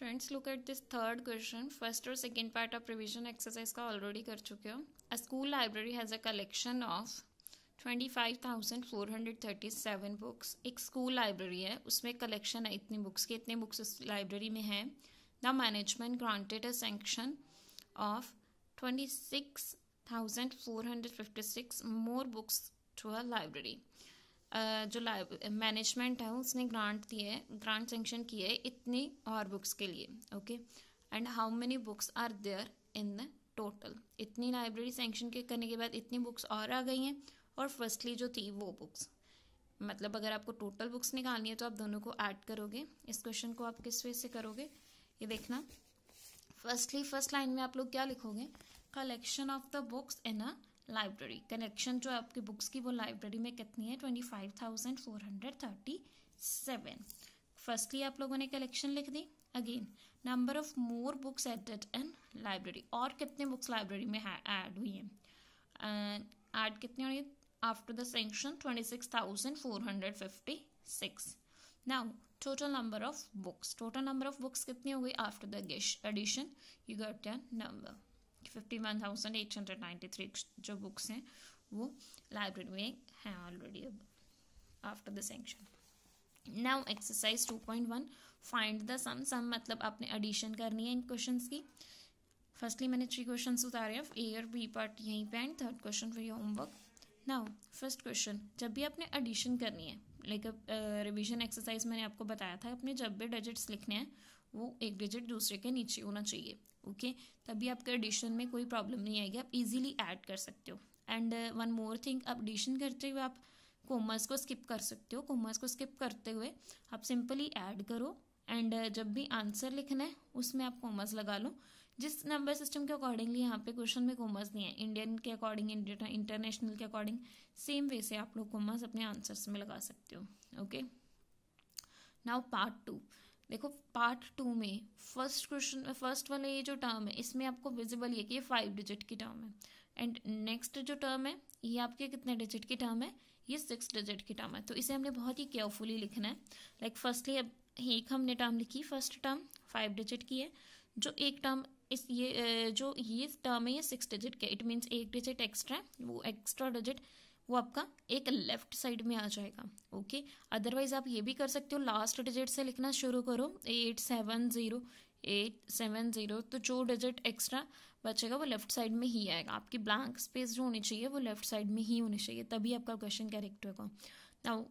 Friends look at this third question first और second part of revision exercise का already कर चुके हो a school library has a collection of twenty five thousand four hundred thirty seven books एक school library है उसमें collection है इतनी बुक्स के इतने बुक्स उस लाइब्रेरी में हैं the management granted a sanction of twenty six thousand four hundred fifty six more books to a library जो मैनेजमेंट है उसने ग्रांट दिए ग्रांट सेंक्शन किए इतनी और बुक्स के लिए okay and how many books are there in the total इतनी लाइब्रेरी सेंक्शन के करने के बाद इतनी बुक्स और आ गई हैं और फर्स्टली जो थी वो बुक्स मतलब अगर आपको टोटल बुक्स निकालनी है तो आप दोनों को ऐड करोगे इस क्वेश्चन को आप किस वे से करोगे ये देखना फर्स्टली फर्स्ट लाइन में आप लोग क्या लिखोगे collection of the books in a library collection जो आपकी बुक्स की वो लाइब्रेरी में कितनी है twenty five thousand four hundred thirty seven firstly आप लोगों ने कलेक्शन लिख दी again number of more books added in library और कितने बुक्स लाइब्रेरी में ऐड हुई हैं ऐड uh, कितने हुई after the sanction twenty six thousand four hundred fifty six now total number of books total number of books कितनी हो गई the the addition you got a number fifty जो books हैं वो लाइब्रेरी में हैं ऑलरेडी अब after the sanction now exercise 2.1 find the sum sum मतलब आपने एडिशन करनी है इन क्वेश्चन की फर्स्टली मैंने थ्री क्वेश्चन उतारे हैं ए और बी पार्ट यहीं पे and third question for your homework now first question जब भी आपने एडिशन करनी है लाइक रिविजन एक्सरसाइज मैंने आपको बताया था अपने जब भी डिजिट्स लिखने हैं वो एक डिजिट दूसरे के नीचे होना चाहिए ओके तभी आपके एडिशन में कोई प्रॉब्लम नहीं आएगी आप इजीली ऐड कर सकते हो एंड वन मोर थिंग आप एडिशन करते हुए आप कॉमर्स को स्किप कर सकते हो कॉमर्स को स्किप करते हुए आप सिंपली ऐड करो एंड uh, जब भी आंसर लिखना है उसमें आप कॉमर्स लगा लो जिस नंबर सिस्टम के अकॉर्डिंगली यहाँ पे क्वेश्चन में कॉमर्स नहीं है इंडियन के अकॉर्डिंग इंटरनेशनल के अकॉर्डिंग सेम वे से आप लोग कॉमर्स अपने आंसर्स में लगा सकते हो ओके नाउ पार्ट टू देखो पार्ट टू में फर्स्ट क्वेश्चन फर्स्ट वाला ये जो टर्म है इसमें आपको विजिबल ये कि ये फाइव डिजिट की टर्म है एंड नेक्स्ट जो टर्म है ये आपके कितने डिजिट की टर्म है ये सिक्स डिजिट की टर्म है तो इसे हमने बहुत ही केयरफुली लिखना है लाइक like फर्स्टली अब एक हमने टर्म लिखी फर्स्ट टर्म फाइव डिजिट की है जो एक टर्म इस ये जो ये टर्म है ये सिक्स डिजिट की इट मीन्स एक डिजिट एक्स्ट्रा है वो एक्स्ट्रा डिजिट वो आपका एक लेफ्ट साइड में आ जाएगा ओके अदरवाइज आप ये भी कर सकते हो लास्ट डिजिट से लिखना शुरू करो eight seven zero eight seven zero तो जो डिजिट एक्स्ट्रा बचेगा वो लेफ्ट साइड में ही आएगा आपकी ब्लैंक स्पेस जो होनी चाहिए वो लेफ्ट साइड में ही होनी चाहिए तभी आपका क्वेश्चन करेक्ट होगा नाउ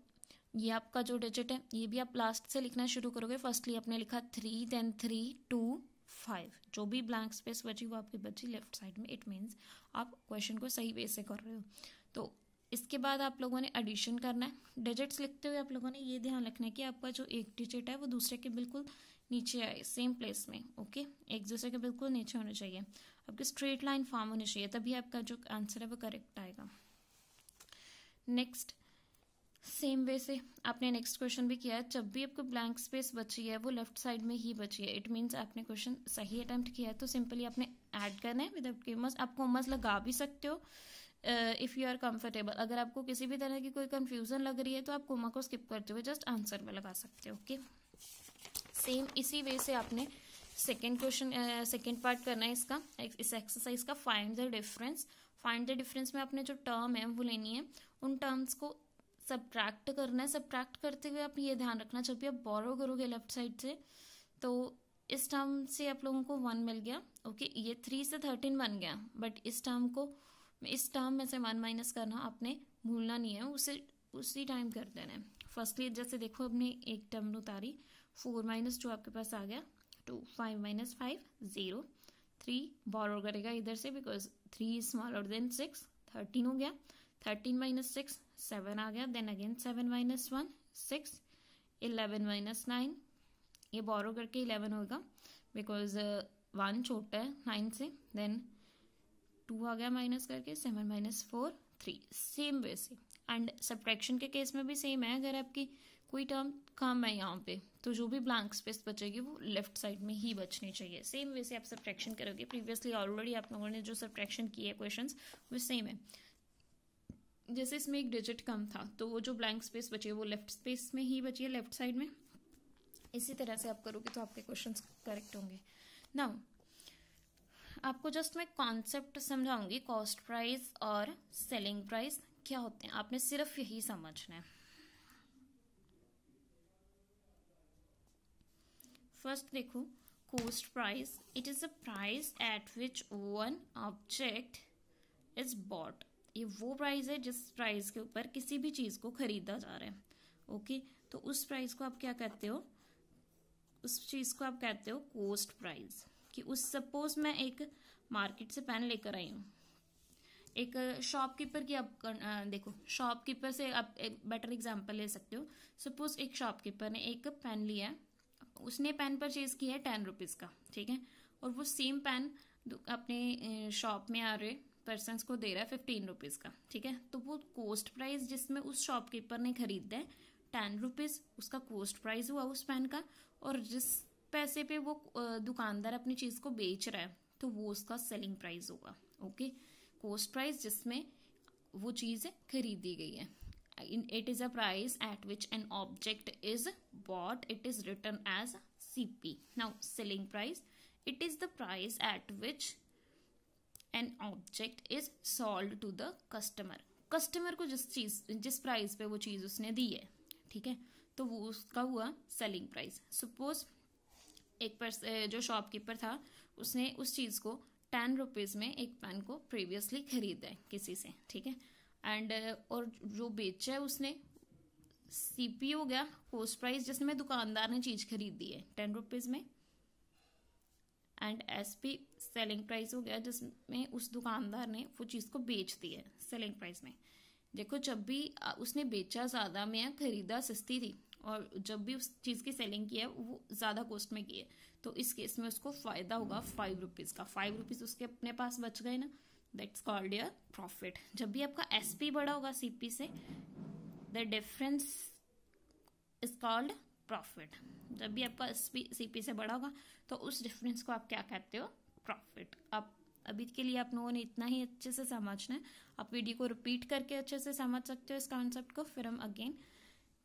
ये आपका जो डिजिट है ये भी आप लास्ट से लिखना शुरू करोगे फर्स्टली आपने लिखा three then three two five जो भी ब्लैंक स्पेस बची वो आपकी बची लेफ्ट साइड में इट मीन्स आप क्वेश्चन को सही वे से कर रहे हो तो इसके बाद आप लोगों ने एडिशन करना है डिजिट्स लिखते हुए आप लोगों ने ये ध्यान रखना है कि आपका जो एक डिजिट है वो दूसरे के बिल्कुल नीचे आए सेम प्लेस में ओके एक दूसरे के बिल्कुल नीचे होने चाहिए आपकी स्ट्रेट लाइन फॉर्म होनी चाहिए तभी आपका जो आंसर है वो करेक्ट आएगा नेक्स्ट सेम वे से आपने नेक्स्ट क्वेश्चन भी किया है जब भी आपको ब्लैंक स्पेस बची है वो लेफ्ट साइड में ही बची है इट मीन्स आपने क्वेश्चन सही अटैम्प्ट किया है तो सिंपली आपने ऐड करना है विदाउट के मस आपको मस लगा भी सकते हो इफ़ यू आर कंफर्टेबल अगर आपको किसी भी तरह की कोई कंफ्यूजन लग रही है तो आप कोमा को स्किप करते हुए जस्ट आंसर में लगा सकते हो ओके सेम इसी वे से आपने सेकेंड क्वेश्चन सेकेंड पार्ट करना है इसका इस एक्सरसाइज का find the difference find the difference में आपने जो टर्म है वो लेनी है उन टर्म्स को सब्ट्रैक्ट करना है सब्ट्रैक्ट करते हुए आप ये ध्यान रखना जब भी आप बोरो करोगे लेफ्ट साइड से तो इस टर्म से आप लोगों को वन मिल गया ओके ये थ्री से थर्टीन बन गया बट इस टर्म को इस टर्म में से वन माइनस करना आपने भूलना नहीं है उसे उसी टाइम कर देना है फर्स्टली जैसे देखो हमने एक टर्म उतारी फोर माइनस टू आपके पास आ गया two five minus five zero three borrow करेगा इधर से because three is smaller than six thirteen हो गया थर्टीन माइनस सिक्स सेवन आ गया then again seven minus one six eleven minus nine ये बॉरो करके इलेवन होगा बिकॉज वन uh, छोटा है नाइन से देन टू आ गया माइनस करके seven minus four three same way से एंड सब्ट्रैक्शन के केस में भी सेम है अगर आपकी कोई टर्म कम है यहाँ पे तो जो भी ब्लैंक स्पेस बचेगी वो लेफ्ट साइड में ही बचनी चाहिए सेम वे से आप सब्ट्रैक्शन करोगे प्रीवियसली ऑलरेडी आप लोगों ने जो सब्ट्रैक्शन किए क्वेश्चन वो सेम है जैसे इसमें एक डिजिट कम था तो वो जो ब्लैंक स्पेस बची है वो लेफ्ट स्पेस में ही बची है लेफ्ट साइड में इसी तरह से आप करोगे तो आपके क्वेश्चन करेक्ट होंगे नाउ आपको जस्ट मैं कॉन्सेप्ट समझाऊंगी कॉस्ट प्राइस और सेलिंग प्राइस क्या होते हैं आपने सिर्फ यही समझना है फर्स्ट देखो cost price it is a price at which one object is bought ये वो प्राइस है जिस प्राइस के ऊपर किसी भी चीज को खरीदा जा रहा है ओके okay? तो उस प्राइस को आप क्या कहते हो उस चीज को आप कहते हो कोस्ट प्राइस कि उस सपोज मैं एक मार्केट से पेन लेकर आई हूँ एक शॉपकीपर की आप देखो शॉपकीपर से आप एक बेटर एग्जांपल ले सकते हो सपोज एक शॉपकीपर ने एक पेन लिया उसने पेन परचेज किया है टेन रुपीज़ का ठीक है और वो सेम पेन अपने शॉप में आ रहे पर्सन को दे रहा है फिफ्टीन रुपीज़ का ठीक है तो वो कोस्ट प्राइस जिसमें उस शॉपकीपर ने खरीदा है टेन रुपीज़ उसका कोस्ट प्राइस हुआ उस पेन का और जिस पैसे पे वो दुकानदार अपनी चीज को बेच रहा है तो वो उसका सेलिंग प्राइस होगा ओके कॉस्ट प्राइस जिसमें वो चीज खरीदी गई है it is a price at which an object is bought it is return as C P now selling price it is the price at which an object is sold to the customer customer को जिस चीज जिस price पे वो चीज उसने दी है ठीक है तो वो उसका हुआ सेलिंग प्राइस सपोज एक पर्स जो शॉपकीपर था उसने उस चीज़ को टेन रुपीज़ में एक पेन को प्रीवियसली खरीदा है किसी से ठीक है एंड और जो बेचा है उसने सी पी हो गया कोस्ट प्राइस जिसमें दुकानदार ने चीज़ खरीदी है टेन रुपीज़ में and S P selling price हो गया जिसमें उस दुकानदार ने वो चीज़ को बेच दी है सेलिंग प्राइस में देखो जब भी उसने बेचा ज़्यादा में खरीदा सस्ती थी और जब भी उस चीज़ की सेलिंग की है वो ज़्यादा कॉस्ट में की है तो इस केस में उसको फ़ायदा होगा फाइव रुपीज़ का फाइव रुपीज़ उसके अपने पास बच गए ना दैट्स कॉल्ड योर प्रॉफिट जब भी आपका एस पी बड़ा होगा सी पी से the difference is called profit जब भी आपका एस पी सी पी से बड़ा होगा तो उस डिफरेंस को आप क्या कहते हो प्रॉफिट आप अभी के लिए आप लोगों ने इतना ही अच्छे से समझना है आप वीडियो को रिपीट करके अच्छे से समझ सकते हो इस कॉन्सेप्ट को फिर हम अगेन